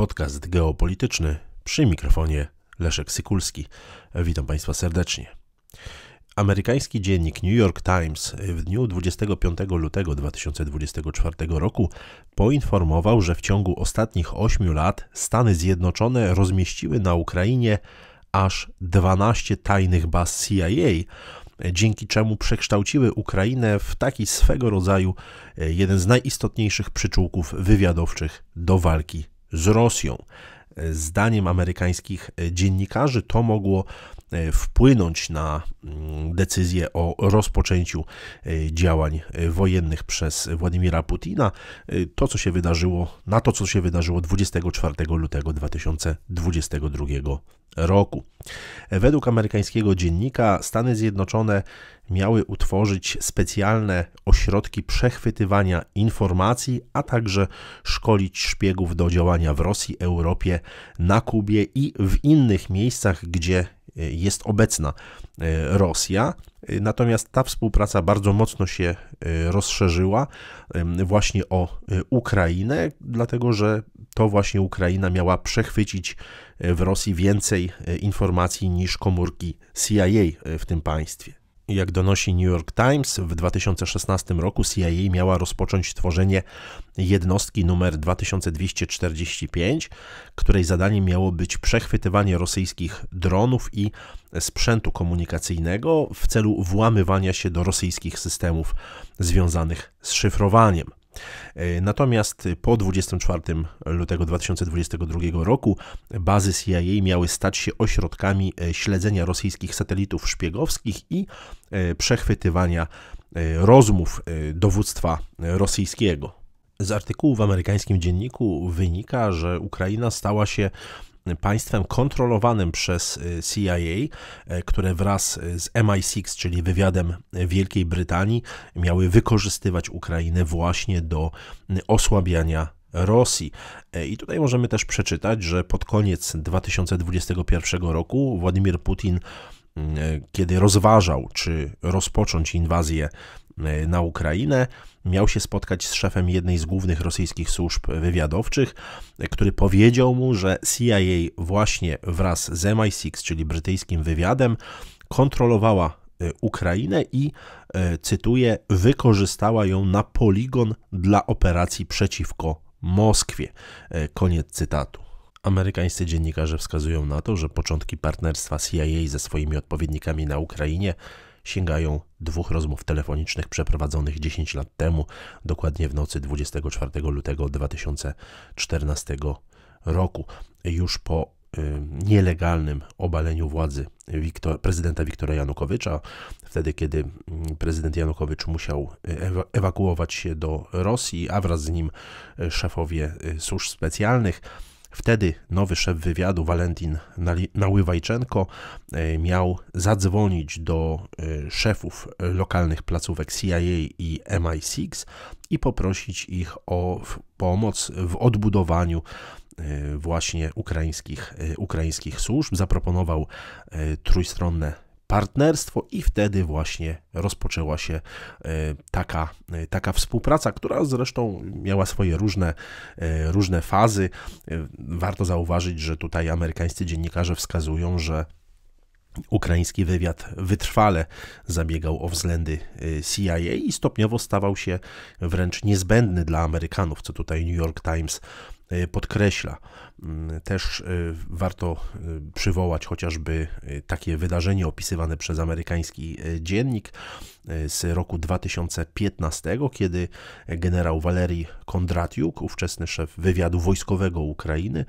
podcast geopolityczny przy mikrofonie Leszek Sykulski. Witam Państwa serdecznie. Amerykański dziennik New York Times w dniu 25 lutego 2024 roku poinformował, że w ciągu ostatnich 8 lat Stany Zjednoczone rozmieściły na Ukrainie aż 12 tajnych baz CIA, dzięki czemu przekształciły Ukrainę w taki swego rodzaju e, jeden z najistotniejszych przyczółków wywiadowczych do walki z Rosją. E, zdaniem amerykańskich e, dziennikarzy to mogło e, wpłynąć na mm, decyzję o rozpoczęciu działań wojennych przez Władimira Putina. To, co się wydarzyło, na to, co się wydarzyło 24 lutego 2022 roku. Według amerykańskiego dziennika Stany Zjednoczone miały utworzyć specjalne ośrodki przechwytywania informacji, a także szkolić szpiegów do działania w Rosji, Europie, na Kubie i w innych miejscach, gdzie E, jest obecna e, Rosja. E, natomiast ta współpraca bardzo mocno się rozszerzyła właśnie o Ukrainę, dlatego że to właśnie Ukraina miała przechwycić w Rosji więcej informacji niż komórki CIA w tym państwie. Jak donosi New York Times, w 2016 roku CIA miała rozpocząć tworzenie jednostki numer 2245, której zadaniem miało być przechwytywanie rosyjskich dronów i sprzętu komunikacyjnego w celu włamywania się do rosyjskich systemów związanych z szyfrowaniem. E, natomiast po 24 lutego 2022 roku bazy CIA miały stać się ośrodkami e, śledzenia rosyjskich satelitów szpiegowskich i e, przechwytywania rozmów dowództwa rosyjskiego. Z artykułu w amerykańskim dzienniku wynika, że Ukraina stała się państwem kontrolowanym przez y, CIA, y, które wraz y, z MI6, czyli wywiadem Wielkiej Brytanii, miały wykorzystywać Ukrainę właśnie do osłabiania Rosji. E, I tutaj możemy też przeczytać, że pod koniec 2021 roku Władimir Putin kiedy rozważał, czy rozpocząć inwazję E, na Ukrainę, miał się spotkać z szefem jednej z głównych rosyjskich służb wywiadowczych, który powiedział mu, że CIA właśnie wraz z MI6, czyli brytyjskim wywiadem, kontrolowała e, Ukrainę i, e, cytuję, wykorzystała ją na poligon dla operacji przeciwko Moskwie. Koniec cytatu. Amerykańscy dziennikarze wskazują na to, że początki partnerstwa CIA ze swoimi odpowiednikami na Ukrainie sięgają dwóch rozmów telefonicznych przeprowadzonych 10 lat temu, dokładnie w nocy 24 lutego 2014 roku, już po y, nielegalnym obaleniu władzy Wiktor, prezydenta Wiktora Janukowycza, wtedy kiedy mm, prezydent Janukowycz musiał y, ewakuować się do Rosji, a wraz z nim y, szefowie służb specjalnych. Wtedy nowy szef wywiadu Walentin Naływajczenko e, miał zadzwonić do e, szefów lokalnych placówek CIA i MI6 i poprosić ich o pomoc w odbudowaniu e, właśnie ukraińskich, ukraińskich służb. Zaproponował trójstronne partnerstwo i wtedy właśnie rozpoczęła się e, taka, e, taka współpraca, która zresztą miała swoje różne, e, różne fazy. Warto zauważyć, że tutaj amerykańscy dziennikarze wskazują, że Ukraiński wywiad wytrwale zabiegał o względy CIA i stopniowo stawał się wręcz niezbędny dla Amerykanów, co tutaj New York Times E, podkreśla. Mm, też e, warto e, przywołać chociażby takie wydarzenie opisywane przez amerykański dziennik z roku 2015, kiedy generał Walerii Kondratiuk, ówczesny szef wywiadu wojskowego Ukrainy,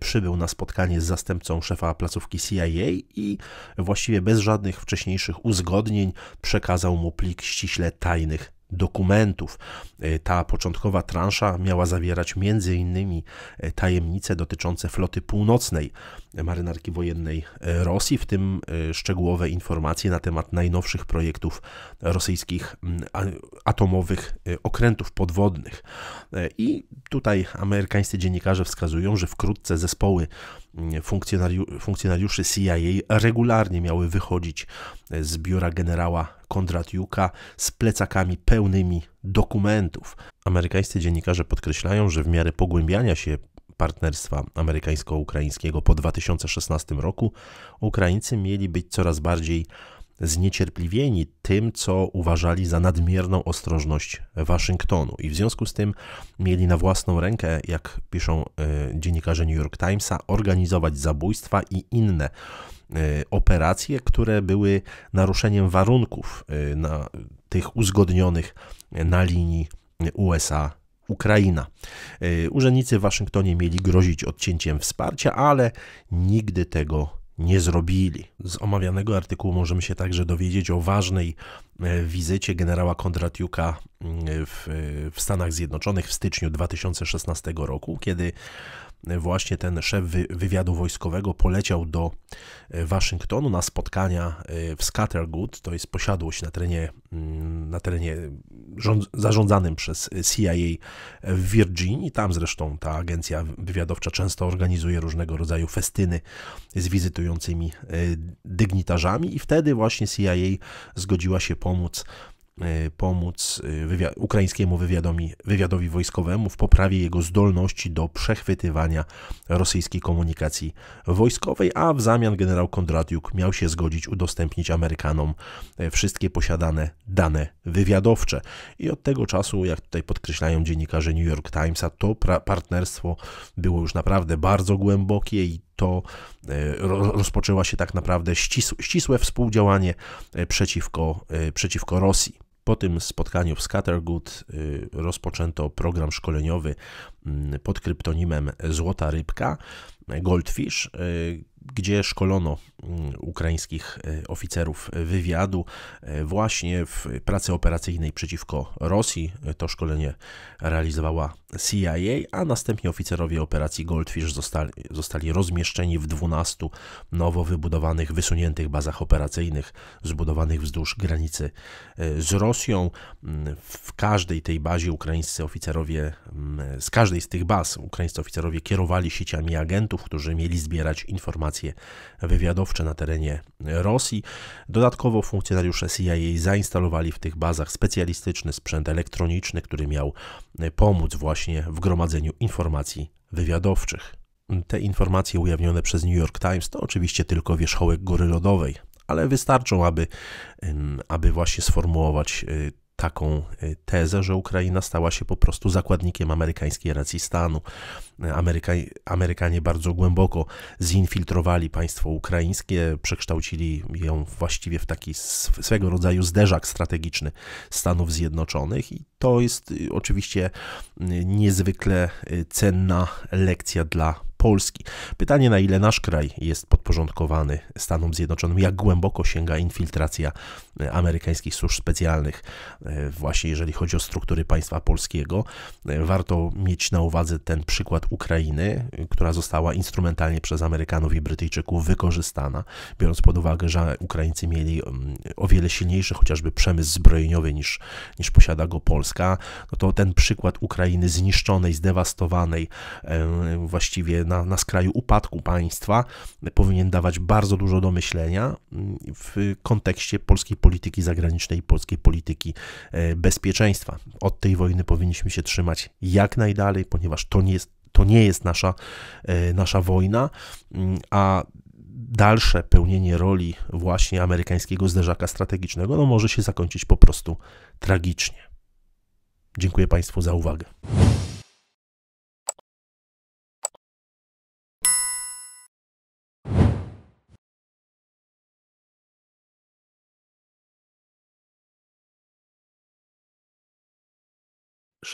przybył na spotkanie z zastępcą szefa placówki CIA i właściwie bez żadnych wcześniejszych uzgodnień przekazał mu plik ściśle tajnych dokumentów. E, ta początkowa transza miała zawierać m.in. E, tajemnice dotyczące floty północnej e, marynarki wojennej Rosji, w tym szczegółowe informacje na temat najnowszych projektów rosyjskich atomowych okrętów podwodnych. I tutaj amerykańscy dziennikarze wskazują, że wkrótce zespoły funkcjonariuszy CIA regularnie miały wychodzić z biura generała Kondratiuka z plecakami pełnymi dokumentów. Amerykańscy dziennikarze podkreślają, że w miarę pogłębiania się partnerstwa amerykańsko-ukraińskiego po 2016 roku Ukraińcy mieli być coraz bardziej zniecierpliwieni tym, co uważali za nadmierną ostrożność Waszyngtonu. I w związku z tym mieli na własną rękę, jak piszą e, dziennikarze New York Timesa, organizować zabójstwa i inne E, operacje, które były naruszeniem warunków e, na tych uzgodnionych e, na linii USA Ukraina. Urzędnicy w Waszyngtonie mieli grozić odcięciem wsparcia, ale nigdy tego nie zrobili. Z omawianego artykułu możemy się także dowiedzieć o ważnej wizycie generała Kondratiuka mm, w, w Stanach Zjednoczonych w styczniu 2016 roku, kiedy właśnie ten szef wywiadu wojskowego poleciał do e, Waszyngtonu na spotkania e, w Scattergood, to jest posiadłość na terenie, mm, na terenie rząd, zarządzanym przez e, CIA w Virginii. Tam zresztą ta agencja wywiadowcza często organizuje różnego rodzaju festyny z wizytującymi dygnitarzami i wtedy właśnie CIA zgodziła się pomóc E, pomóc e, ukraińskiemu wywiadowi, wywiadowi wojskowemu w poprawie jego zdolności do przechwytywania rosyjskiej komunikacji wojskowej, a w zamian generał Kondratiuk miał się zgodzić udostępnić Amerykanom e, wszystkie posiadane dane wywiadowcze. I od tego czasu, jak tutaj podkreślają dziennikarze New York Timesa, to partnerstwo było już naprawdę bardzo głębokie i to rozpoczęła się tak naprawdę ścisłe współdziałanie przeciwko, przeciwko Rosji. Po tym spotkaniu w Scattergood y, rozpoczęto program szkoleniowy mm, pod kryptonimem Złota Rybka, Goldfish, y, gdzie szkolono Mm, ukraińskich e, oficerów e, wywiadu e, właśnie w pracy operacyjnej przeciwko Rosji. To szkolenie realizowała CIA, a następnie oficerowie operacji Goldfish zostali, zostali rozmieszczeni w 12 nowo wybudowanych, wysuniętych bazach operacyjnych zbudowanych wzdłuż granicy z Rosją. Mm, w każdej tej bazie ukraińscy oficerowie, mm, z każdej z tych baz ukraińscy oficerowie kierowali sieciami agentów, którzy mieli zbierać informacje wywiadowcze wywiadowcze na terenie Rosji. Dodatkowo funkcjonariusze CIA zainstalowali w tych bazach specjalistyczny sprzęt elektroniczny, który miał e, pomóc właśnie w gromadzeniu informacji wywiadowczych. Te informacje ujawnione przez New York Times to oczywiście tylko wierzchołek góry lodowej, ale wystarczą, aby, aby właśnie sformułować e, taką y, tezę, że Ukraina stała się po prostu zakładnikiem amerykańskiej racji stanu. Ameryka, Amerykanie bardzo głęboko zinfiltrowali państwo ukraińskie, przekształcili ją właściwie w taki swego rodzaju zderzak strategiczny Stanów Zjednoczonych i to jest y, oczywiście y, niezwykle cenna lekcja dla Polski. Pytanie, na ile nasz kraj jest podporządkowany Stanom Zjednoczonym, jak głęboko sięga infiltracja e, amerykańskich służb specjalnych, e, właśnie jeżeli chodzi o struktury państwa polskiego. E, warto mieć na uwadze ten przykład Ukrainy, która została instrumentalnie przez Amerykanów i Brytyjczyków wykorzystana, biorąc pod uwagę, że Ukraińcy mieli mm, o wiele silniejszy chociażby przemysł zbrojeniowy niż, niż posiada go Polska, no to ten przykład Ukrainy zniszczonej, zdewastowanej, właściwie na, na skraju upadku państwa powinien dawać bardzo dużo do myślenia mm, w kontekście polskiej polityki zagranicznej i polskiej polityki e, bezpieczeństwa. Od tej wojny powinniśmy się trzymać jak najdalej, ponieważ to nie jest, to nie jest nasza, e, nasza wojna, mm, a dalsze pełnienie roli właśnie amerykańskiego zderzaka strategicznego no, może się zakończyć po prostu tragicznie. Dziękuję Państwu za uwagę.